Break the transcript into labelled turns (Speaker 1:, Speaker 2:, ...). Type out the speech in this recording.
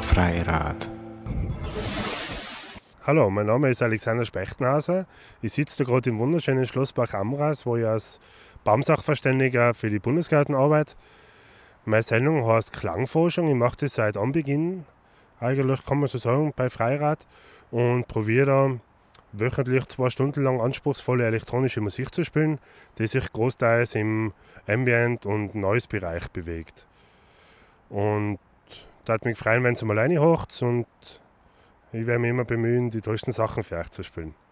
Speaker 1: Freirad.
Speaker 2: Hallo, mein Name ist Alexander Spechtnaser. Ich sitze da gerade im wunderschönen Schloss Bach Amras, wo ich als Baumsachverständiger für die Bundesgarten arbeite. Meine Sendung heißt Klangforschung. Ich mache das seit Anbeginn, eigentlich kann man so sagen, bei Freirad und probiere da wöchentlich zwei Stunden lang anspruchsvolle elektronische Musik zu spielen, die sich großteils im Ambient- und Noise-Bereich bewegt. Und da hat mich freuen, wenn es mal alleine hocht und ich werde mich immer bemühen, die tollsten Sachen für euch zu spielen.